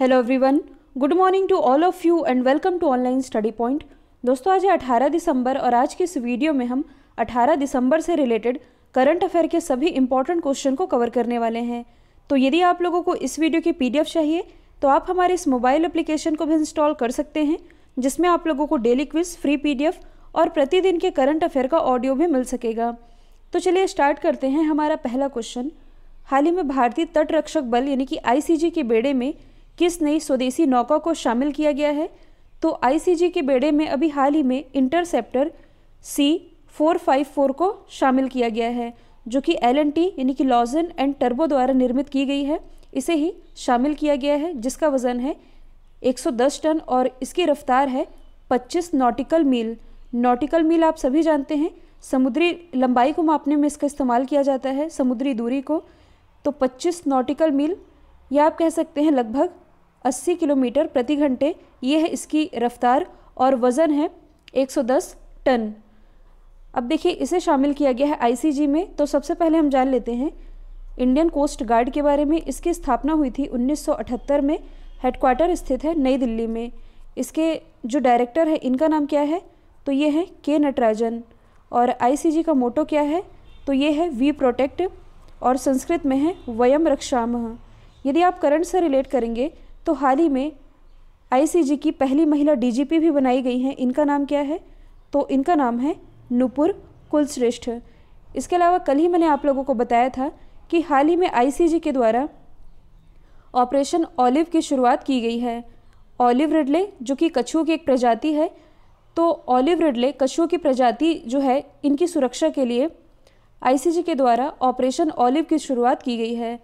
hello everyone good morning to all of you and welcome to online study point दोस्तों आज है 18 दिसंबर और आज के इस वीडियो में हम 18 दिसंबर से रिलेटेड करंट अफेयर के सभी इंपॉर्टेंट क्वेश्चन को कवर करने वाले हैं तो यदि आप लोगों को इस वीडियो की पी चाहिए तो आप हमारे इस मोबाइल एप्लीकेशन को भी इंस्टॉल कर सकते हैं जिसमें आप लोगों को डेली क्विज फ्री पी और प्रतिदिन के करंट अफेयर का ऑडियो भी मिल सकेगा तो चलिए स्टार्ट करते हैं हमारा पहला क्वेश्चन हाल ही में भारतीय तटरक्षक बल यानी कि आईसीजी के बेड़े में किस नई स्वदेशी नौका को शामिल किया गया है तो आईसीजी के बेड़े में अभी हाल ही में इंटरसेप्टर सी 454 को शामिल किया गया है जो कि एल यानी कि लॉजन एंड टर्बो द्वारा निर्मित की गई है इसे ही शामिल किया गया है जिसका वज़न है 110 टन और इसकी रफ्तार है 25 नॉटिकल मील नॉटिकल मील आप सभी जानते हैं समुद्री लंबाई को मापने में इसका इस्तेमाल किया जाता है समुद्री दूरी को तो 25 नॉटिकल मील या आप कह सकते हैं लगभग 80 किलोमीटर प्रति घंटे ये है इसकी रफ्तार और वज़न है 110 टन अब देखिए इसे शामिल किया गया है आईसीजी में तो सबसे पहले हम जान लेते हैं इंडियन कोस्ट गार्ड के बारे में इसकी स्थापना हुई थी 1978 में हेडक्वार्टर स्थित है नई दिल्ली में इसके जो डायरेक्टर है इनका नाम क्या है तो ये है के नटराजन और आई का मोटो क्या है तो ये है वी प्रोटेक्ट और संस्कृत में है वयम रक्षा यदि आप करंट से रिलेट करेंगे तो हाल ही में आईसीजी की पहली महिला डीजीपी भी बनाई गई हैं इनका नाम क्या है तो इनका नाम है नुपुर कुलश्रेष्ठ इसके अलावा कल ही मैंने आप लोगों को बताया था कि हाल ही में आईसीजी के द्वारा ऑपरेशन ऑलिव की शुरुआत की गई है ऑलिव रिडले जो कि कछुओं की एक प्रजाति है तो ऑलिव रिडले कछुओं की प्रजाति जो है इनकी सुरक्षा के लिए आईसीजी के द्वारा ऑपरेशन ऑलिव की शुरुआत की गई है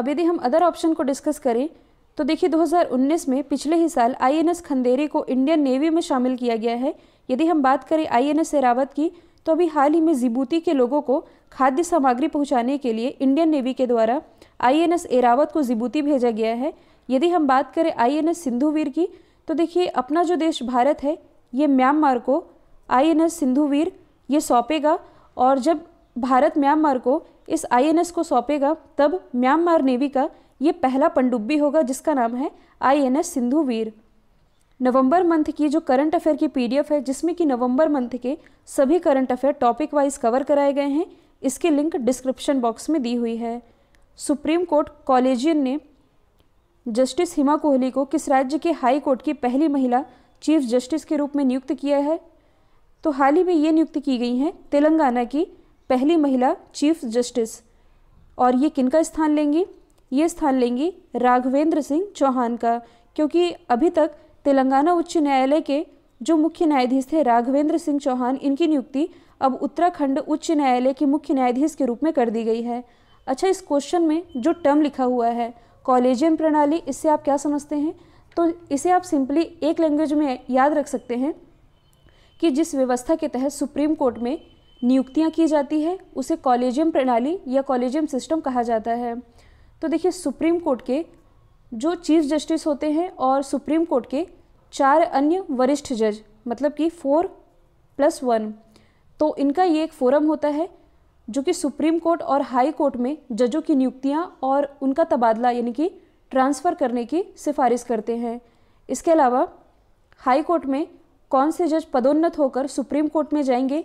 अब यदि हम अदर ऑप्शन को डिस्कस करें तो देखिए 2019 में पिछले ही साल आईएनएस खंदेरी को इंडियन नेवी में शामिल किया गया है यदि हम बात करें आईएनएस एरावत की तो अभी हाल ही में जिबूती के लोगों को खाद्य सामग्री पहुंचाने के लिए इंडियन नेवी के द्वारा आईएनएस एरावत को जिबूती भेजा गया है यदि हम बात करें आईएनएस सिंधुवीर की तो देखिए अपना जो देश भारत है ये म्यांमार को आईएनएस सिंधुवीर ये सौंपेगा और जब भारत म्यांमार को इस आईएनएस को सौंपेगा तब म्यांमार नेवी का ये पहला पनडुब्बी होगा जिसका नाम है आई एन एस सिंधुवीर नवंबर मंथ की जो करंट अफेयर की पीडीएफ है जिसमें कि नवंबर मंथ के सभी current affair topic wise cover कराए गए हैं इसकी लिंक डिस्क्रिप्शन बॉक्स में दी हुई है सुप्रीम कोर्ट कॉलेजियन ने जस्टिस हिमा कोहली को किस राज्य के हाई कोर्ट की पहली महिला चीफ जस्टिस के रूप में नियुक्त किया है तो हाल ही में ये नियुक्ति की गई हैं तेलंगाना की पहली महिला चीफ जस्टिस और ये किनका स्थान लेंगी ये स्थान लेंगी राघवेंद्र सिंह चौहान का क्योंकि अभी तक तेलंगाना उच्च न्यायालय के जो मुख्य न्यायाधीश थे राघवेंद्र सिंह चौहान इनकी नियुक्ति अब उत्तराखंड उच्च न्यायालय के मुख्य न्यायाधीश के रूप में कर दी गई है अच्छा इस क्वेश्चन में जो टर्म लिखा हुआ है कॉलेजियम प्रणाली इससे आप क्या समझते हैं तो इसे आप सिंपली एक लैंग्वेज में याद रख सकते हैं कि जिस व्यवस्था के तहत सुप्रीम कोर्ट में नियुक्तियाँ की जाती है उसे कॉलेजियम प्रणाली या कॉलेजियम सिस्टम कहा जाता है तो देखिए सुप्रीम कोर्ट के जो चीफ जस्टिस होते हैं और सुप्रीम कोर्ट के चार अन्य वरिष्ठ जज मतलब कि फोर प्लस वन तो इनका ये एक फोरम होता है जो कि सुप्रीम कोर्ट और हाई कोर्ट में जजों की नियुक्तियां और उनका तबादला यानी कि ट्रांसफ़र करने की सिफारिश करते हैं इसके अलावा हाई कोर्ट में कौन से जज पदोन्नत होकर सुप्रीम कोर्ट में जाएंगे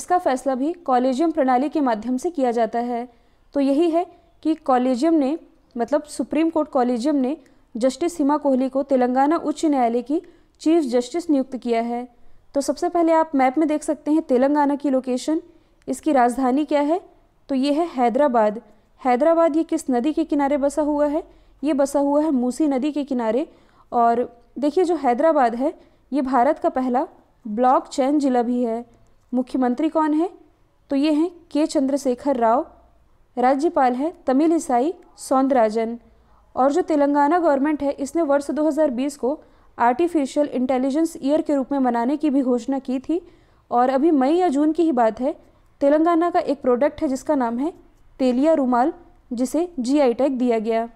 इसका फैसला भी कॉलेजियम प्रणाली के माध्यम से किया जाता है तो यही है कि कॉलेजियम ने मतलब सुप्रीम कोर्ट कॉलेजियम ने जस्टिस हिमा कोहली को तेलंगाना उच्च न्यायालय की चीफ जस्टिस नियुक्त किया है तो सबसे पहले आप मैप में देख सकते हैं तेलंगाना की लोकेशन इसकी राजधानी क्या है तो ये है हैदराबाद हैदराबाद ये किस नदी के किनारे बसा हुआ है ये बसा हुआ है मूसी नदी के किनारे और देखिए जो हैदराबाद है ये भारत का पहला ब्लॉक चैन जिला भी है मुख्यमंत्री कौन है तो ये हैं के चंद्रशेखर राव राज्यपाल हैं तमिल ईसाई सौंदराजन और जो तेलंगाना गवर्नमेंट है इसने वर्ष 2020 को आर्टिफिशियल इंटेलिजेंस ईयर के रूप में मनाने की भी घोषणा की थी और अभी मई या जून की ही बात है तेलंगाना का एक प्रोडक्ट है जिसका नाम है तेलिया रूमाल जिसे जी आई टैग दिया गया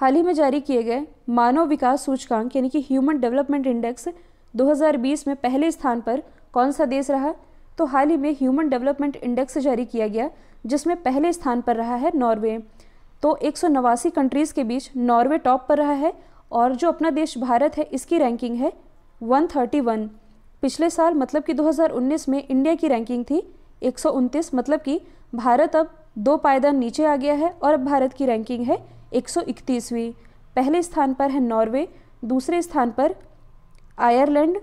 हाल ही में जारी किए गए मानव विकास सूचकांक यानी कि ह्यूमन डेवलपमेंट इंडेक्स 2020 में पहले स्थान पर कौन सा देश रहा तो हाल ही में ह्यूमन डेवलपमेंट इंडेक्स जारी किया गया जिसमें पहले स्थान पर रहा है नॉर्वे तो एक कंट्रीज़ के बीच नॉर्वे टॉप पर रहा है और जो अपना देश भारत है इसकी रैंकिंग है 131 पिछले साल मतलब कि 2019 में इंडिया की रैंकिंग थी एक मतलब कि भारत अब दो पायदान नीचे आ गया है और अब भारत की रैंकिंग है एक पहले स्थान पर है नॉर्वे दूसरे स्थान पर आयरलैंड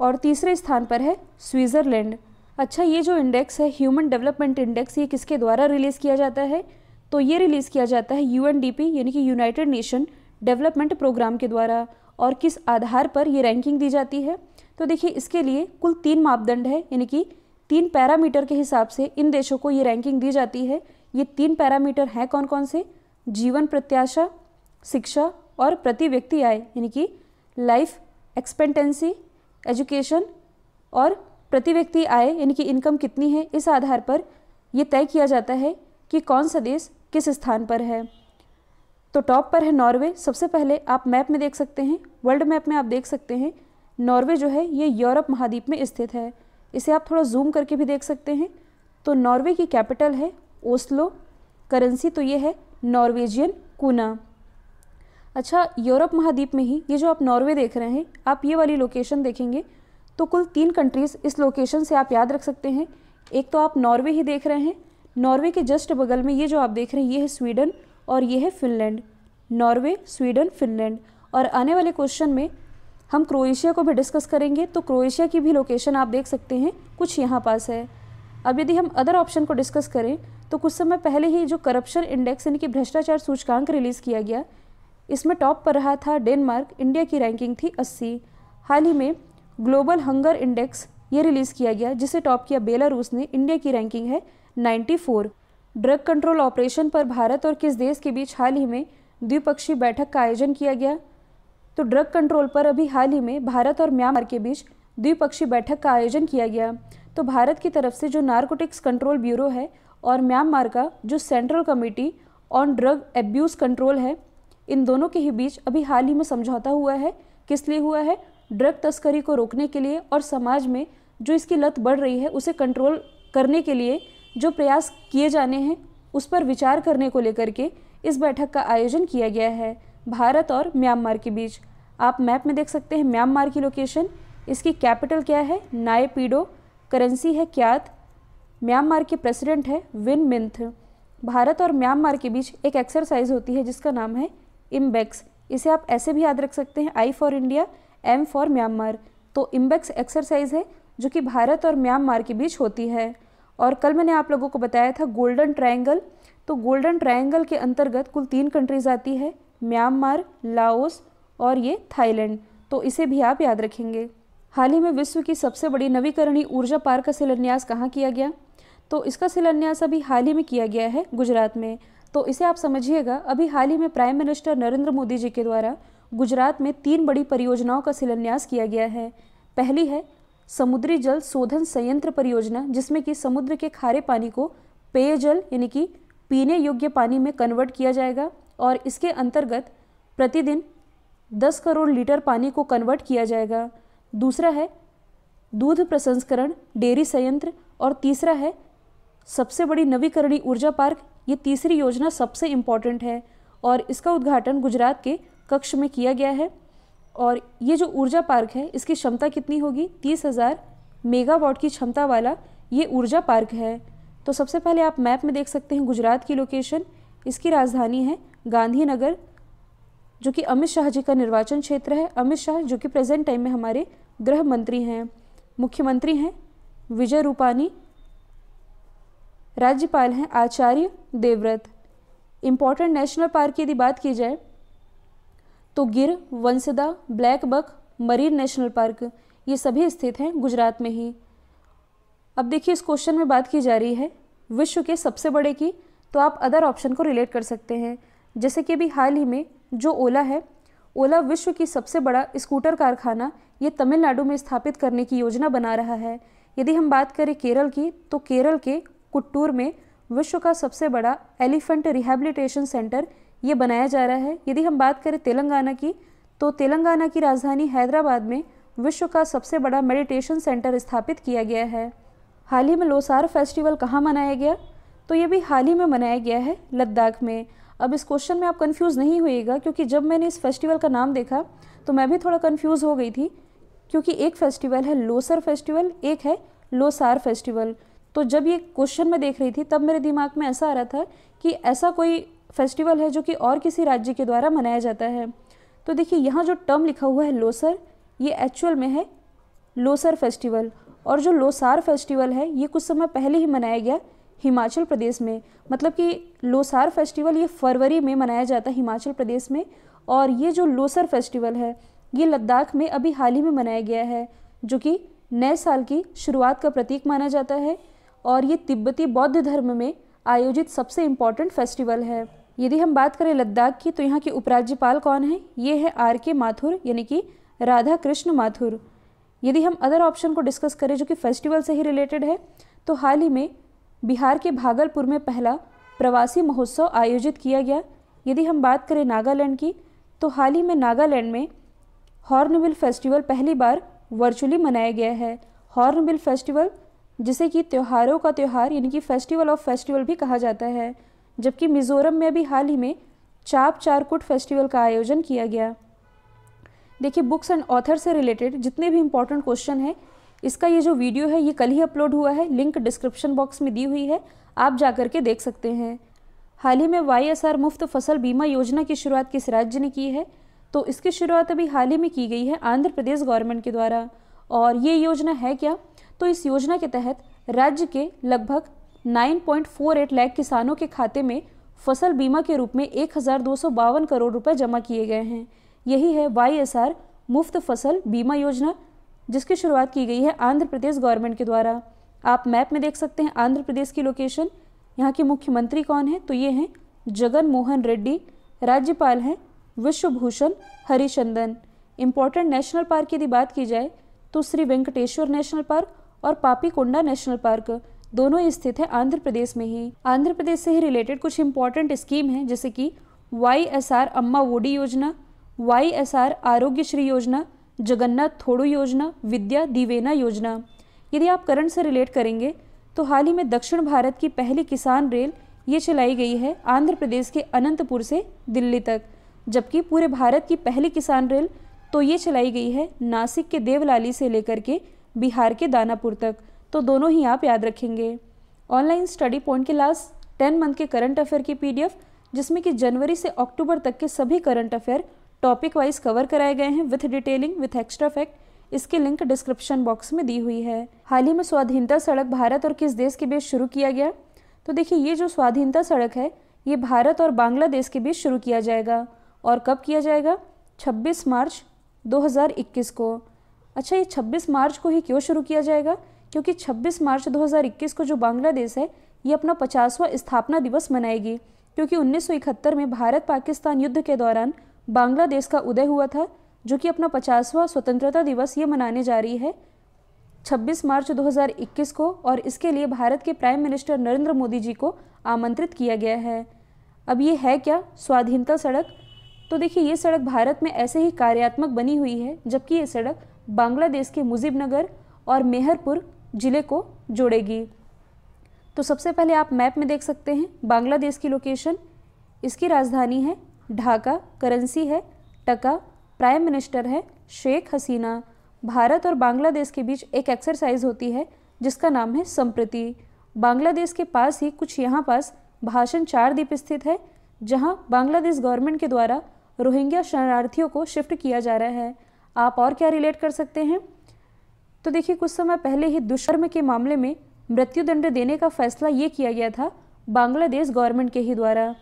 और तीसरे स्थान पर है स्विट्ज़रलैंड अच्छा ये जो इंडेक्स है ह्यूमन डेवलपमेंट इंडेक्स ये किसके द्वारा रिलीज़ किया जाता है तो ये रिलीज़ किया जाता है यू यानी कि यूनाइटेड नेशन डेवलपमेंट प्रोग्राम के द्वारा और किस आधार पर ये रैंकिंग दी जाती है तो देखिए इसके लिए कुल तीन मापदंड है यानी कि तीन पैरामीटर के हिसाब से इन देशों को ये रैंकिंग दी जाती है ये तीन पैरामीटर हैं कौन कौन से जीवन प्रत्याशा शिक्षा और प्रति व्यक्ति आय यानी कि लाइफ एक्सपेक्टेंसी एजुकेशन और प्रति व्यक्ति आय यानी कि इनकम कितनी है इस आधार पर ये तय किया जाता है कि कौन सा देश किस स्थान पर है तो टॉप पर है नॉर्वे सबसे पहले आप मैप में देख सकते हैं वर्ल्ड मैप में आप देख सकते हैं नॉर्वे जो है ये यूरोप महाद्वीप में स्थित है इसे आप थोड़ा जूम करके भी देख सकते हैं तो नॉर्वे की कैपिटल है ओस्लो करेंसी तो ये है नॉर्वेजियन कूना अच्छा यूरोप महाद्वीप में ही ये जो आप नॉर्वे देख रहे हैं आप ये वाली लोकेशन देखेंगे तो कुल तीन कंट्रीज़ इस लोकेशन से आप याद रख सकते हैं एक तो आप नॉर्वे ही देख रहे हैं नॉर्वे के जस्ट बगल में ये जो आप देख रहे हैं ये है स्वीडन और ये है फिनलैंड नॉर्वे स्वीडन फिनलैंड और आने वाले क्वेश्चन में हम क्रोएशिया को भी डिस्कस करेंगे तो क्रोएशिया की भी लोकेशन आप देख सकते हैं कुछ यहाँ पास है अब यदि हम अदर ऑप्शन को डिस्कस करें तो कुछ समय पहले ही जो करप्शन इंडेक्स यानी कि भ्रष्टाचार सूचकांक रिलीज़ किया गया इसमें टॉप पर रहा था डेनमार्क इंडिया की रैंकिंग थी अस्सी हाल ही में ग्लोबल हंगर इंडेक्स ये रिलीज़ किया गया जिसे टॉप किया बेलारूस ने इंडिया की रैंकिंग है 94 ड्रग कंट्रोल ऑपरेशन पर भारत और किस देश के बीच हाल ही में द्विपक्षीय बैठक का आयोजन किया गया तो ड्रग कंट्रोल पर अभी हाल ही में भारत और म्यांमार के बीच द्विपक्षीय बैठक का आयोजन किया गया तो भारत की तरफ से जो नारकोटिक्स कंट्रोल ब्यूरो है और म्यांमार का जो central committee on drug abuse control है इन दोनों के ही बीच अभी हाल ही में समझौता हुआ है किस लिए हुआ है ड्रग तस्करी को रोकने के लिए और समाज में जो इसकी लत बढ़ रही है उसे कंट्रोल करने के लिए जो प्रयास किए जाने हैं उस पर विचार करने को लेकर के इस बैठक का आयोजन किया गया है भारत और म्यांमार के बीच आप मैप में देख सकते हैं म्यांमार की लोकेशन इसकी कैपिटल क्या है नाए पीडो करेंसी है क्यात म्यांमार के प्रेसिडेंट है विन मिंथ भारत और म्यांमार के बीच एक एक्सरसाइज होती है जिसका नाम है इम्बेक्स इसे आप ऐसे भी याद रख सकते हैं I for India M for Myanmar तो इम्बेक्स एक्सरसाइज है जो कि भारत और म्यांमार के बीच होती है और कल मैंने आप लोगों को बताया था गोल्डन ट्रायंगल तो गोल्डन ट्रायंगल के अंतर्गत कुल तीन कंट्रीज आती है म्यांमार लाओस और ये थाईलैंड तो इसे भी आप याद रखेंगे हाल ही में विश्व की सबसे बड़ी नवीकरणीय ऊर्जा पार्क का शिलान्यास कहाँ किया गया तो इसका शिलान्यास अभी हाल ही में किया गया है गुजरात में तो इसे आप समझिएगा अभी हाल ही में प्राइम मिनिस्टर नरेंद्र मोदी जी के द्वारा गुजरात में तीन बड़ी परियोजनाओं का शिलान्यास किया गया है पहली है समुद्री जल शोधन संयंत्र परियोजना जिसमें कि समुद्र के खारे पानी को पेयजल यानी कि पीने योग्य पानी में कन्वर्ट किया जाएगा और इसके अंतर्गत प्रतिदिन 10 करोड़ लीटर पानी को कन्वर्ट किया जाएगा दूसरा है दूध प्रसंस्करण डेयरी संयंत्र और तीसरा है सबसे बड़ी नवीकरणीय ऊर्जा पार्क ये तीसरी योजना सबसे इम्पॉर्टेंट है और इसका उद्घाटन गुजरात के कक्ष में किया गया है और ये जो ऊर्जा पार्क है इसकी क्षमता कितनी होगी तीस हज़ार मेगावाट की क्षमता वाला ये ऊर्जा पार्क है तो सबसे पहले आप मैप में देख सकते हैं गुजरात की लोकेशन इसकी राजधानी है गांधीनगर जो कि अमित शाह जी का निर्वाचन क्षेत्र है अमित शाह जो कि प्रेजेंट टाइम में हमारे गृह मंत्री हैं मुख्यमंत्री हैं विजय रूपानी राज्यपाल हैं Acharya Devvrat important national park की यदि बात की जाए तो Gir Vansda blackbuck marine national park ये सभी स्थित हैं गुजरात में ही अब देखिए इस क्वेश्चन में बात की जा रही है विश्व के सबसे बड़े की तो आप अदर ऑप्शन को रिलेट कर सकते हैं जैसे कि अभी हाल ही में जो ओला है ओला विश्व की सबसे बड़ा स्कूटर कारखाना ये तमिलनाडु में स्थापित करने की योजना बना रहा है यदि हम बात करें केरल की तो केरल के कुट्टूर में विश्व का सबसे बड़ा एलिफेंट रिहेबिलिटेशन सेंटर ये बनाया जा रहा है यदि हम बात करें तेलंगाना की तो तेलंगाना की राजधानी हैदराबाद में विश्व का सबसे बड़ा मेडिटेशन सेंटर स्थापित किया गया है हाल ही में लोसार फेस्टिवल कहाँ मनाया गया तो ये भी हाल ही में मनाया गया है लद्दाख में अब इस क्वेश्चन में आप कंफ्यूज नहीं हुएगा क्योंकि जब मैंने इस फेस्टिवल का नाम देखा तो मैं भी थोड़ा कंफ्यूज हो गई थी क्योंकि एक फेस्टिवल है लोसर फेस्टिवल एक है लोसार फेस्टिवल तो जब ये क्वेश्चन मैं देख रही थी तब मेरे दिमाग में ऐसा आ रहा था कि ऐसा कोई फेस्टिवल है जो कि और किसी राज्य के द्वारा मनाया जाता है तो देखिए यहाँ जो टर्म लिखा हुआ है लोसर ये एक्चुअल में है लोसर फेस्टिवल और जो लोसार फेस्टिवल है ये कुछ समय पहले ही मनाया गया हिमाचल प्रदेश में मतलब कि लोसार फेस्टिवल ये फरवरी में मनाया जाता है हिमाचल प्रदेश में और ये जो लोसर फेस्टिवल है ये लद्दाख में अभी हाल ही में मनाया गया है जो कि नए साल की शुरुआत का प्रतीक माना जाता है और ये तिब्बती बौद्ध धर्म में आयोजित सबसे इम्पॉर्टेंट फेस्टिवल है यदि हम बात करें लद्दाख की तो यहाँ के उपराज्यपाल कौन हैं ये है आर के माथुर यानी कि राधा कृष्ण माथुर यदि हम अदर ऑप्शन को डिस्कस करें जो कि फेस्टिवल से ही रिलेटेड है तो हाल ही में बिहार के भागलपुर में पहला प्रवासी महोत्सव आयोजित किया गया यदि हम बात करें नागालैंड की तो हाल ही में नागालैंड में हॉर्नबिल फेस्टिवल पहली बार वर्चुअली मनाया गया है हॉर्नबिल फेस्टिवल जिसे कि त्योहारों का त्यौहार यानी कि फेस्टिवल ऑफ फेस्टिवल भी कहा जाता है जबकि मिज़ोरम में भी हाल ही में चाप चारकुट फेस्टिवल का आयोजन किया गया देखिए बुक्स एंड ऑथर से रिलेटेड जितने भी इंपॉर्टेंट क्वेश्चन हैं इसका ये जो वीडियो है ये कल ही अपलोड हुआ है लिंक डिस्क्रिप्शन बॉक्स में दी हुई है आप जा के देख सकते हैं हाल ही में वाई मुफ्त फसल बीमा योजना की शुरुआत किस राज्य ने की है तो इसकी शुरुआत अभी हाल ही में की गई है आंध्र प्रदेश गवर्नमेंट के द्वारा और ये योजना है क्या तो इस योजना के तहत राज्य के लगभग 9.48 लाख किसानों के खाते में फसल बीमा के रूप में एक करोड़ रुपए जमा किए गए हैं यही है वाई मुफ्त फसल बीमा योजना जिसकी शुरुआत की गई है आंध्र प्रदेश गवर्नमेंट के द्वारा आप मैप में देख सकते हैं आंध्र प्रदेश की लोकेशन यहाँ के मुख्यमंत्री कौन है तो ये हैं जगन मोहन रेड्डी राज्यपाल हैं Vishwabhushan Harichandan important national park की यदि बात की जाए तो श्री वेंकटेश्वर नेशनल पार्क और पापीकोंडा नेशनल पार्क दोनों स्थित है आंध्र प्रदेश में ही आंध्र प्रदेश से ही रिलेटेड कुछ इंपॉर्टेंट स्कीम है जैसे कि वाई एस आर अम्मा वोडी योजना वाई एस आर आरोग्य श्री योजना जगन्नाथ थोड़ो योजना विद्या दिवेना योजना यदि आप करंट से रिलेट करेंगे तो हाल ही में दक्षिण भारत की पहली किसान रेल ये चलाई गई है आंध्र प्रदेश के अनंतपुर से दिल्ली तक जबकि पूरे भारत की पहली किसान रेल तो ये चलाई गई है नासिक के देवलाली से लेकर के बिहार के दानापुर तक तो दोनों ही आप याद रखेंगे ऑनलाइन स्टडी पॉइंट के लास्ट टेन मंथ के करंट अफेयर की पी जिसमें कि जनवरी से अक्टूबर तक के सभी current affair topic wise cover कराए गए हैं with detailing with extra fact इसके लिंक डिस्क्रिप्शन बॉक्स में दी हुई है हाल ही में स्वाधीनता सड़क भारत और किस देश के बीच शुरू किया गया तो देखिए ये जो स्वाधीनता सड़क है ये भारत और बांग्लादेश के बीच शुरू किया जाएगा और कब किया जाएगा 26 मार्च 2021 को अच्छा ये 26 मार्च को ही क्यों शुरू किया जाएगा क्योंकि 26 मार्च 2021 को जो बांग्लादेश है ये अपना पचासवा स्थापना दिवस मनाएगी क्योंकि 1971 में भारत पाकिस्तान युद्ध के दौरान बांग्लादेश का उदय हुआ था जो कि अपना पचासवा स्वतंत्रता दिवस ये मनाने जा रही है 26 मार्च 2021 को और इसके लिए भारत के प्राइम मिनिस्टर नरेंद्र मोदी जी को आमंत्रित किया गया है अब ये है क्या स्वाधीनता सड़क तो देखिए ये सड़क भारत में ऐसे ही कार्यात्मक बनी हुई है जबकि ये सड़क बांग्लादेश के मुजिबनगर और मेहरपुर ज़िले को जोड़ेगी तो सबसे पहले आप मैप में देख सकते हैं बांग्लादेश की लोकेशन इसकी राजधानी है ढाका करेंसी है टका प्राइम मिनिस्टर है शेख हसीना भारत और बांग्लादेश के बीच एक एक्सरसाइज होती है जिसका नाम है संप्रति बांग्लादेश के पास ही कुछ यहाँ पास भाषण चारद्वीप स्थित है जहाँ बांग्लादेश गवर्नमेंट के द्वारा रोहिंग्या शरणार्थियों को शिफ्ट किया जा रहा है आप और क्या रिलेट कर सकते हैं तो देखिए कुछ समय पहले ही दुष्कर्म के मामले में मृत्युदंड देने का फैसला ये किया गया था बांग्लादेश गवर्नमेंट के ही द्वारा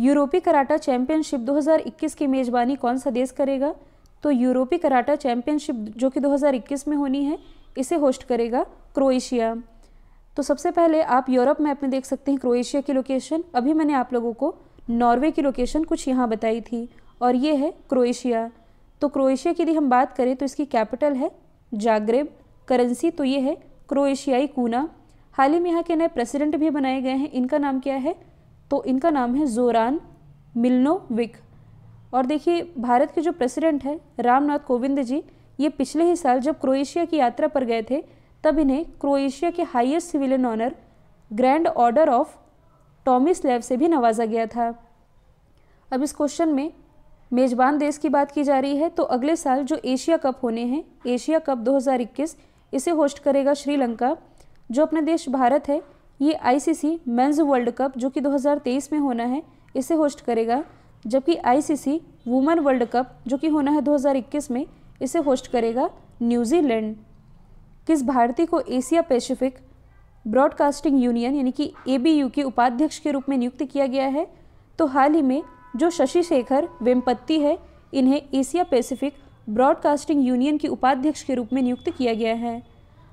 यूरोपीय कराटा चैंपियनशिप 2021 की मेज़बानी कौन सा देश करेगा तो यूरोपीय कराटा चैंपियनशिप जो कि 2021 में होनी है इसे होस्ट करेगा क्रोएशिया तो सबसे पहले आप यूरोप मैप में देख सकते हैं क्रोएशिया की लोकेशन अभी मैंने आप लोगों को नॉर्वे की लोकेशन कुछ यहाँ बताई थी और ये है क्रोएशिया तो क्रोएशिया की यदि हम बात करें तो इसकी कैपिटल है जागरेब करेंसी तो ये है क्रोएशियाई कूना हाल ही में यहाँ के नए प्रेसिडेंट भी बनाए गए हैं इनका नाम क्या है तो इनका नाम है जोरान मिलनोविक और देखिए भारत के जो प्रेसिडेंट हैं रामनाथ कोविंद जी ये पिछले ही साल जब क्रोएशिया की यात्रा पर गए थे तब इन्हें क्रोएशिया के highest civilian honour Grand Order of Tomislav से भी नवाजा गया था अब इस क्वेश्चन में मेज़बान देश की बात की जा रही है तो अगले साल जो एशिया कप होने हैं एशिया कप 2021 इसे होस्ट करेगा श्रीलंका जो अपना देश भारत है ये आईसीसी मेंस वर्ल्ड कप जो कि 2023 में होना है इसे होस्ट करेगा जबकि आईसीसी वुमेन वर्ल्ड कप जो कि होना है 2021 में इसे होस्ट करेगा न्यूजीलैंड किस भारतीय को एशिया पैसिफिक ब्रॉडकास्टिंग यूनियन यानी कि ए के उपाध्यक्ष के रूप में नियुक्त किया गया है तो हाल ही में जो शशि शेखर वेम्पत्ति है इन्हें एशिया पैसिफिक ब्रॉडकास्टिंग यूनियन के उपाध्यक्ष के रूप में नियुक्त किया गया है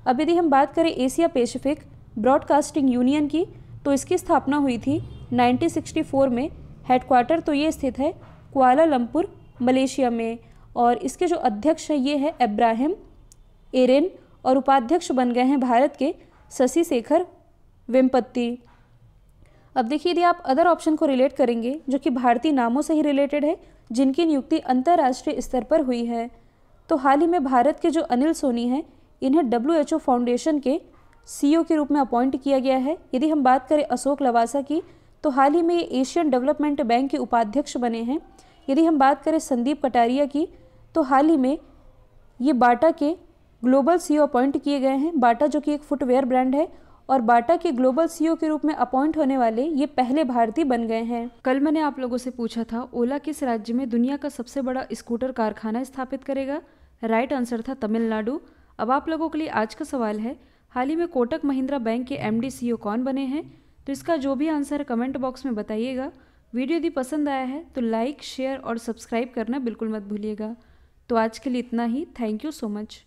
अब यदि हम बात करें एशिया पैसिफिक ब्रॉडकास्टिंग यूनियन की तो इसकी स्थापना हुई थी 1964 में हेडक्वार्टर तो ये स्थित है कुआलालंपुर मलेशिया में और इसके जो अध्यक्ष हैं ये है इब्राहिम एरेन और उपाध्यक्ष बन गए हैं भारत के शशि शेखर वेम्पत्ति अब देखिए यदि आप अदर ऑप्शन को रिलेट करेंगे जो कि भारतीय नामों से ही रिलेटेड है जिनकी नियुक्ति अंतर्राष्ट्रीय स्तर पर हुई है तो हाल ही में भारत के जो अनिल सोनी हैं इन्हें डब्ल्यू फाउंडेशन के ओ e के रूप में अपॉइंट किया गया है यदि हम बात करें अशोक लवासा की तो हाल ही में ये एशियन डेवलपमेंट बैंक के उपाध्यक्ष बने हैं यदि हम बात करें संदीप कटारिया की तो हाल ही में ये बाटा के ग्लोबल सीईओ अपॉइंट किए गए हैं बाटा जो कि एक फुटवेयर ब्रांड है और बाटा के ग्लोबल सीईओ के रूप में अपॉइंट होने वाले ये पहले भारतीय बन गए हैं कल मैंने आप लोगों से पूछा था ओला किस राज्य में दुनिया का सबसे बड़ा स्कूटर कारखाना स्थापित करेगा राइट आंसर था तमिलनाडु अब आप लोगों के लिए आज का सवाल है हाल ही में कोटक महिंद्रा बैंक के एम डी कौन बने हैं तो इसका जो भी आंसर है कमेंट बॉक्स में बताइएगा वीडियो यदि पसंद आया है तो लाइक शेयर और सब्सक्राइब करना बिल्कुल मत भूलिएगा तो आज के लिए इतना ही थैंक यू सो मच